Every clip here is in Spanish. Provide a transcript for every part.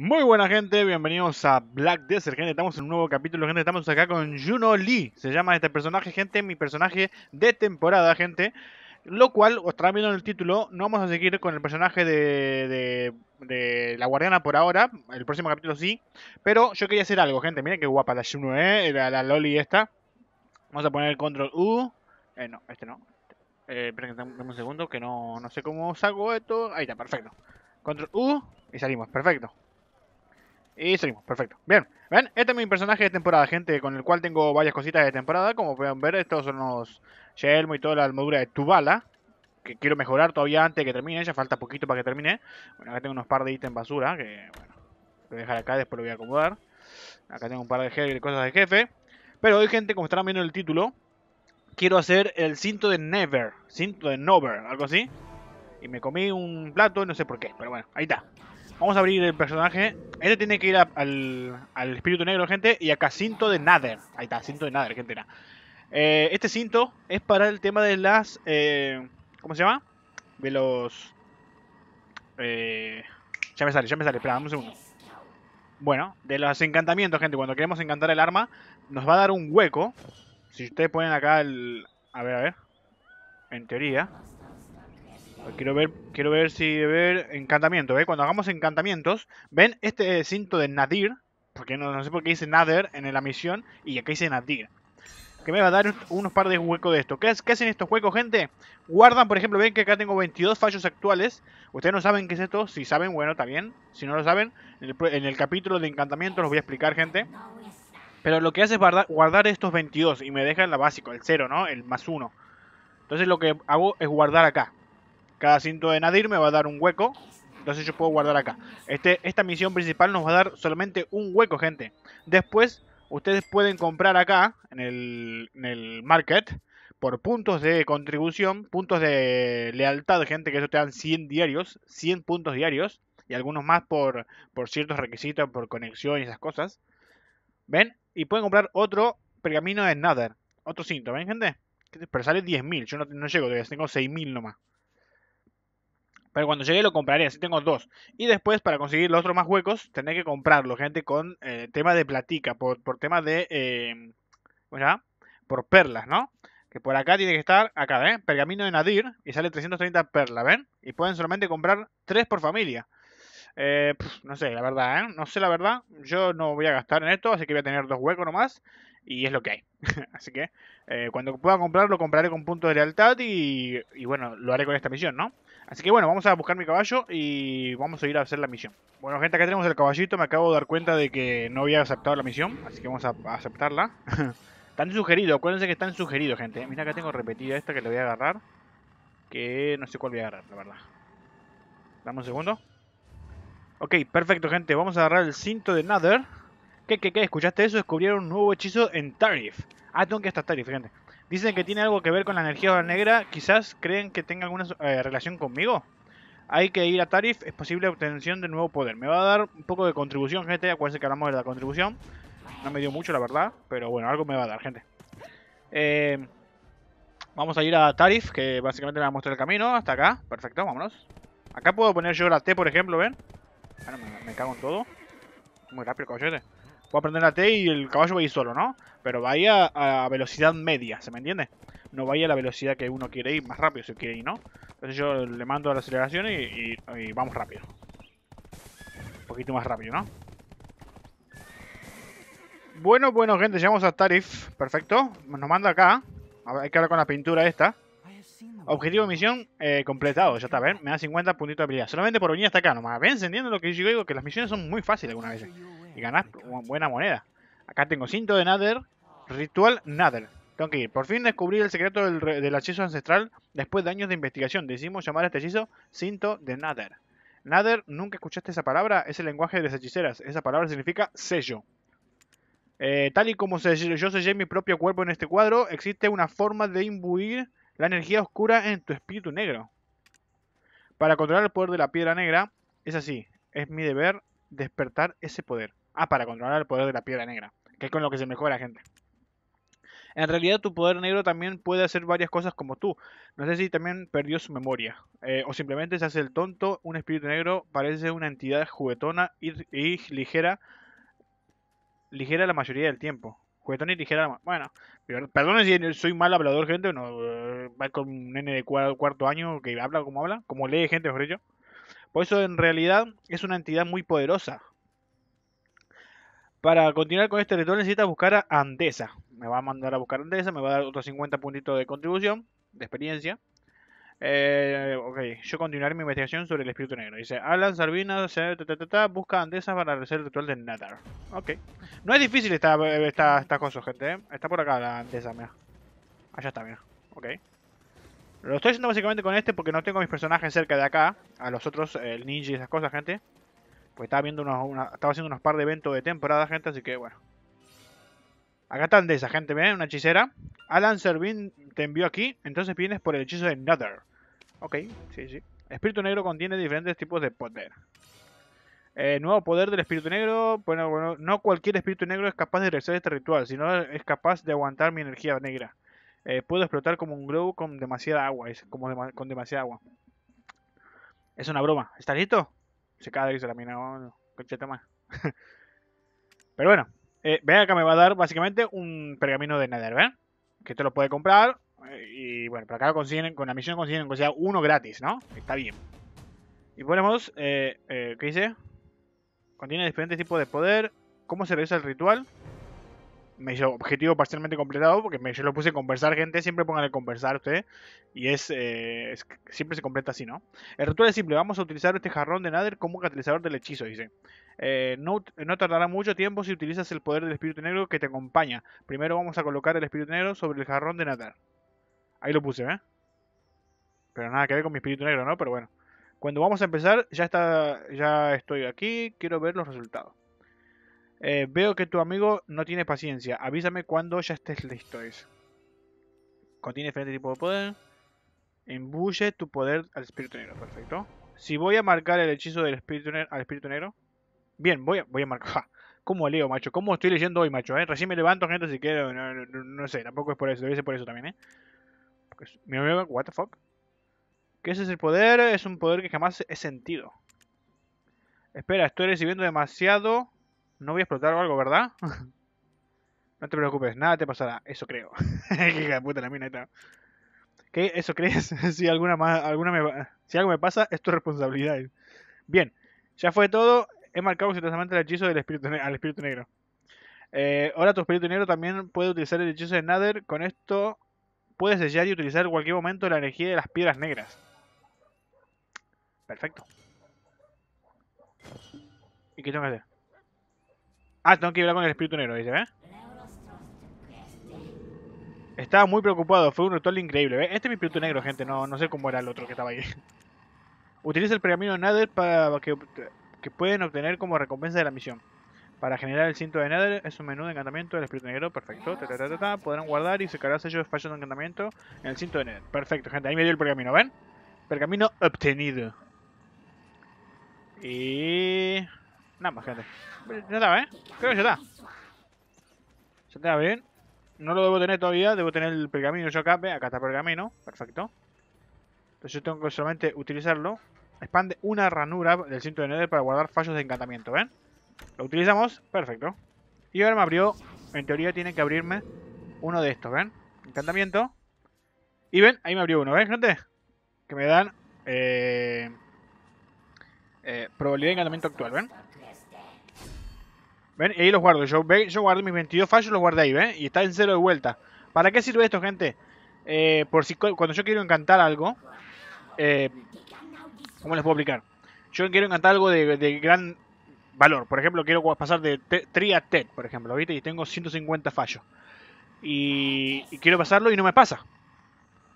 Muy buena gente, bienvenidos a Black Desert, gente, estamos en un nuevo capítulo, gente, estamos acá con Juno Lee, se llama este personaje, gente, mi personaje de temporada, gente, lo cual, os estarán viendo en el título, no vamos a seguir con el personaje de, la guardiana por ahora, el próximo capítulo sí, pero yo quería hacer algo, gente, miren qué guapa la Juno, eh, la, Loli esta, vamos a poner el control U, eh, no, este no, eh, esperen un segundo, que no, no sé cómo saco esto, ahí está, perfecto, control U y salimos, perfecto. Y seguimos, perfecto. Bien, ven, este es mi personaje de temporada, gente, con el cual tengo varias cositas de temporada. Como pueden ver, estos son los yelmo y toda la armadura de Tubala. Que quiero mejorar todavía antes de que termine, ya falta poquito para que termine. Bueno, acá tengo unos par de ítems basura, que bueno, voy a dejar acá, después lo voy a acomodar. Acá tengo un par de cosas de jefe. Pero hoy, gente, como estarán viendo el título, quiero hacer el cinto de Never, cinto de never algo así. Y me comí un plato, no sé por qué, pero bueno, ahí está. Vamos a abrir el personaje este tiene que ir al, espíritu negro, gente, y acá cinto de Nader. Ahí está, cinto de Nader, gente. Eh, este cinto es para el tema de las... Eh, ¿Cómo se llama? De los... Eh, ya me sale, ya me sale. Espera, dame un segundo. Bueno, de los encantamientos, gente. Cuando queremos encantar el arma, nos va a dar un hueco. Si ustedes ponen acá el... A ver, a ver. En teoría. Quiero ver, quiero ver si ver encantamiento, ¿eh? Cuando hagamos encantamientos, ven este eh, cinto de Nadir, porque no, sé por qué dice Nadir en la misión y acá dice Nadir. Que me va a dar unos par de huecos de esto. ¿Qué, hacen estos huecos, gente? Guardan, por ejemplo, ven que acá tengo 22 fallos actuales. Ustedes no saben qué es esto. Si saben, bueno, está bien. Si no lo saben, en el, capítulo de encantamiento los voy a explicar, gente. Pero lo que hace es guardar, estos 22 y me deja en la básico, el 0, ¿no? El más 1. Entonces lo que hago es guardar acá. Cada cinto de Nadir me va a dar un hueco. Entonces yo puedo guardar acá. Este, esta misión principal nos va a dar solamente un hueco, gente. Después, ustedes pueden comprar acá, en el, market, por puntos de contribución, puntos de lealtad, gente, que eso te dan 100 diarios, 100 puntos diarios. Y algunos más por, por ciertos requisitos, por conexión y esas cosas. ¿Ven? Y pueden comprar otro pergamino de Nadir. Otro cinto, ¿ven, gente? Pero sale 10.000. Yo no, no llego todavía, tengo 6.000 nomás cuando llegue lo compraré, así tengo dos. Y después, para conseguir los otros más huecos, tendré que comprarlo, gente, con eh, tema de platica, por, tema de... Eh, ¿Cómo se llama? Por perlas, ¿no? Que por acá tiene que estar, acá, ¿eh? Pergamino de Nadir, y sale 330 perlas, ¿ven? Y pueden solamente comprar tres por familia. Eh, no sé, la verdad, ¿eh? No sé la verdad. Yo no voy a gastar en esto, así que voy a tener dos huecos nomás. Y es lo que hay. así que cuando pueda comprarlo, compraré con punto de lealtad y, bueno, lo haré con esta misión, ¿no? Así que bueno, vamos a buscar mi caballo y vamos a ir a hacer la misión. Bueno gente, acá tenemos el caballito, me acabo de dar cuenta de que no había aceptado la misión, así que vamos a aceptarla. Tan sugerido, acuérdense que están sugerido, gente. Mira acá tengo repetida esta que le voy a agarrar, que no sé cuál voy a agarrar, la verdad. Dame un segundo. Ok, perfecto gente, vamos a agarrar el cinto de Nether. ¿Qué, qué, qué? ¿Escuchaste eso? Descubrieron un nuevo hechizo en Tariff. Ah, tengo que estar Tarif, gente. Dicen que tiene algo que ver con la energía negra. Quizás creen que tenga alguna eh, relación conmigo. Hay que ir a Tarif. Es posible obtención de nuevo poder. Me va a dar un poco de contribución, gente. Acuérdense que hablamos de la contribución. No me dio mucho, la verdad. Pero bueno, algo me va a dar, gente. Eh, vamos a ir a Tarif, que básicamente me va a mostrar el camino. Hasta acá. Perfecto, vámonos. Acá puedo poner yo la T, por ejemplo, ¿ven? Ah, me, cago en todo. Muy rápido, caballete. Voy a aprender la T y el caballo va a ir solo, ¿no? Pero vaya a velocidad media, ¿se me entiende? No vaya a la velocidad que uno quiere ir, más rápido si quiere ir, ¿no? Entonces yo le mando a la aceleración y, vamos rápido. Un poquito más rápido, ¿no? Bueno, bueno, gente, llegamos a Tarif. Perfecto. Nos manda acá. hay que hablar con la pintura esta. Objetivo misión eh, completado, ya está, ven, me da 50 puntitos de habilidad. Solamente por venir hasta acá nomás. ¿Ven? entiendo lo que yo digo? Que las misiones son muy fáciles algunas veces. Y ganas buena moneda. Acá tengo cinto de Nader, ritual Nader. Tengo que ir. Por fin descubrí el secreto del, hechizo ancestral después de años de investigación. Decimos llamar a este hechizo cinto de Nader. Nader, ¿nunca escuchaste esa palabra? Es el lenguaje de las hechiceras. Esa palabra significa sello. Eh, tal y como yo sellé mi propio cuerpo en este cuadro, existe una forma de imbuir la energía oscura en tu espíritu negro. Para controlar el poder de la piedra negra, es así, es mi deber despertar ese poder. Ah, para controlar el poder de la piedra negra, que es con lo que se mejora, la gente. En realidad tu poder negro también puede hacer varias cosas como tú. No sé si también perdió su memoria. Eh, o simplemente se hace el tonto. Un espíritu negro parece una entidad juguetona y, y ligera. Ligera la mayoría del tiempo cuestión y bueno, perdón si soy mal hablador, gente, no, va con un nene de cuarto año que habla como habla, como lee gente, por ello Por eso en realidad es una entidad muy poderosa. Para continuar con este retorno necesitas buscar a Andesa. Me va a mandar a buscar a Andesa, me va a dar otros 50 puntitos de contribución, de experiencia. Eh, ok, yo continuaré mi investigación sobre el espíritu negro. Dice, Alan Salvina ta, ta, busca andesas para realizar el ritual de Nether. Ok. No es difícil esta, esta, cosa, gente. Eh. Está por acá la andesa, mira. Allá está, mira. Ok. Lo estoy haciendo básicamente con este porque no tengo mis personajes cerca de acá. A los otros, el ninja y esas cosas, gente. Pues estaba, viendo unos, estaba haciendo unos par de eventos de temporada, gente, así que bueno. Acá de esa gente, ¿ven? Una hechicera. Alan Servin te envió aquí, entonces vienes por el hechizo de Nether. Ok, sí, sí. Espíritu Negro contiene diferentes tipos de poder. Eh, nuevo poder del Espíritu Negro. Bueno, bueno, no cualquier Espíritu Negro es capaz de realizar este ritual, sino es capaz de aguantar mi energía negra. Eh, puedo explotar como un globo con demasiada agua. Es como con demasiada agua. Es una broma. ¿Estás listo? Se cae y se la mina. Oh, más. Pero bueno, eh, acá me va a dar básicamente un pergamino de Nether, ¿ven? Que esto lo puede comprar. Eh, y bueno, para acá consiguen, con la misión consiguen sea uno gratis, ¿no? Está bien. Y ponemos, eh, eh, ¿qué dice? Contiene diferentes tipos de poder. ¿Cómo se realiza el ritual? me hizo objetivo parcialmente completado, porque me, yo lo puse conversar, gente, siempre el conversar usted, y es, eh, siempre se completa así, ¿no? El ritual es simple, vamos a utilizar este jarrón de Nader como catalizador del hechizo, dice. Eh, no, tardará mucho tiempo si utilizas el poder del espíritu negro que te acompaña. Primero vamos a colocar el espíritu negro sobre el jarrón de Nader. Ahí lo puse, ¿eh? Pero nada que ver con mi espíritu negro, ¿no? Pero bueno. Cuando vamos a empezar, ya está, ya estoy aquí, quiero ver los resultados. Eh, veo que tu amigo no tiene paciencia. Avísame cuando ya estés listo. es Contiene diferente tipo de poder. Embulle tu poder al espíritu negro. Perfecto. Si voy a marcar el hechizo del espíritu al espíritu negro. Bien, voy a, voy a marcar. ¿Cómo leo, macho? ¿Cómo estoy leyendo hoy, macho? Eh. Recién me levanto, gente, si quiero. No, sé, tampoco es por eso. Debe ser por eso también, ¿eh? mi amigo, what the fuck. ¿Qué es ese poder? Es un poder que jamás he sentido. Espera, estoy recibiendo demasiado no voy a explotar algo, ¿verdad? no te preocupes, nada te pasará. Eso creo. que puta la mina ¿Qué? ¿Eso crees? si alguna más, alguna si algo me pasa, es tu responsabilidad. Bien, ya fue todo. He marcado exitosamente el hechizo del espíritu al espíritu negro. Eh, ahora tu espíritu negro también puede utilizar el hechizo de Nader. Con esto puedes sellar y utilizar en cualquier momento la energía de las piedras negras. Perfecto. ¿Y qué tengo que Ah, tengo que hablar con el espíritu negro, dice, ¿eh? Estaba muy preocupado, fue un ritual increíble. ¿eh? Este es mi espíritu negro, gente, no, no sé cómo era el otro que estaba ahí. Utiliza el pergamino Nether para que, pueden obtener como recompensa de la misión. Para generar el cinto de Nether es un menú de encantamiento del espíritu negro, perfecto. Podrán guardar y sacar sellos de fallos de encantamiento en el cinto de Nether. Perfecto, gente, ahí me dio el pergamino, ¿ven? Pergamino obtenido. Y... Nada más, gente. Ya está, ¿eh? Creo que ya está. Ya está, bien. No lo debo tener todavía, debo tener el pergamino yo Acá está el pergamino, perfecto. Entonces yo tengo que solamente utilizarlo. Expande una ranura del cinto de Nether para guardar fallos de encantamiento, ¿ven? Lo utilizamos, perfecto. Y ahora me abrió, en teoría tiene que abrirme uno de estos, ¿ven? Encantamiento. Y ven, ahí me abrió uno, ¿ven, gente? Que me dan eh, eh, probabilidad de encantamiento actual, ¿ven? Y ahí los guardo. Yo, guardo guardé mis 22 fallos, los guardé ahí, ¿ven? Y está en cero de vuelta. ¿Para qué sirve esto, gente? Eh, por si cuando yo quiero encantar algo, eh, ¿cómo les puedo explicar? Yo quiero encantar algo de, gran valor. Por ejemplo, quiero pasar de tri a TED, por ejemplo, ¿viste? Y tengo 150 fallos. Y, quiero pasarlo y no me pasa.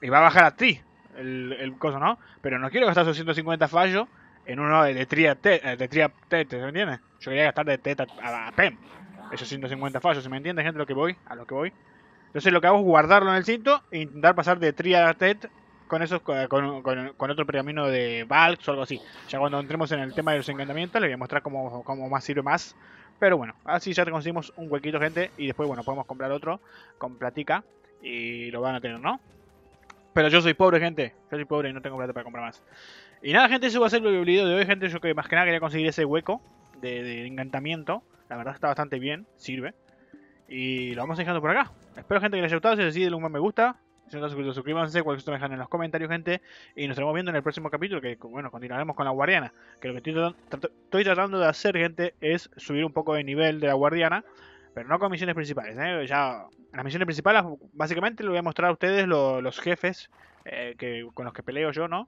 Y va a bajar a ti el, el ¿no? Pero no quiero gastar esos 150 fallos en uno de Triad eh, de ¿se me entiende? Yo quería gastar de tet a, PEM. Esos 150 fallos, ¿se me entiende, gente? Lo que voy, a lo que voy. Entonces lo que hago es guardarlo en el cinto e intentar pasar de tet e con esos con, otro pergamino de Valks o algo así. Ya cuando entremos en el tema de los encantamientos les voy a mostrar cómo, más sirve más. Pero bueno, así ya conseguimos un huequito, gente. Y después, bueno, podemos comprar otro con platica. Y lo van a tener, ¿no? Pero yo soy pobre, gente. Yo soy pobre y no tengo plata para comprar más. Y nada, gente, eso va a ser el video de hoy, gente. Yo que más que nada quería conseguir ese hueco de, encantamiento. La verdad está bastante bien, sirve. Y lo vamos dejando por acá. Espero, gente, que les haya gustado. Si les así denle un buen me gusta. Si no suscríbanse. Cualquier cosa me dejan en los comentarios, gente. Y nos estaremos viendo en el próximo capítulo, que, bueno, continuaremos con la guardiana. Que lo que estoy, tratando, estoy tratando de hacer, gente, es subir un poco de nivel de la guardiana. Pero no con misiones principales, ¿eh? Ya las misiones principales, básicamente les voy a mostrar a ustedes los jefes eh, que, con los que peleo yo, ¿no?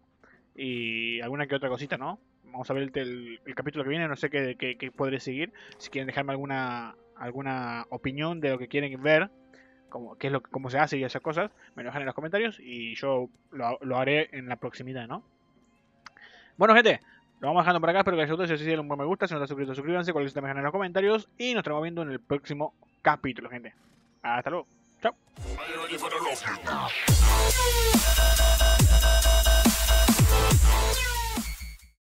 Y alguna que otra cosita, ¿no? Vamos a ver el, capítulo que viene, no sé qué, qué, podré seguir. Si quieren dejarme alguna, alguna opinión de lo que quieren ver, cómo, qué es cómo se hace y esas cosas, me lo dejan en los comentarios y yo lo, haré en la proximidad, ¿no? Bueno, gente, lo vamos dejando por acá. Espero que les haya Si les un buen me gusta, si no están suscritos, suscríbanse. Cualquier cosa me dejan en los comentarios. Y nos estamos viendo en el próximo capítulo, gente. Hasta luego. Chao.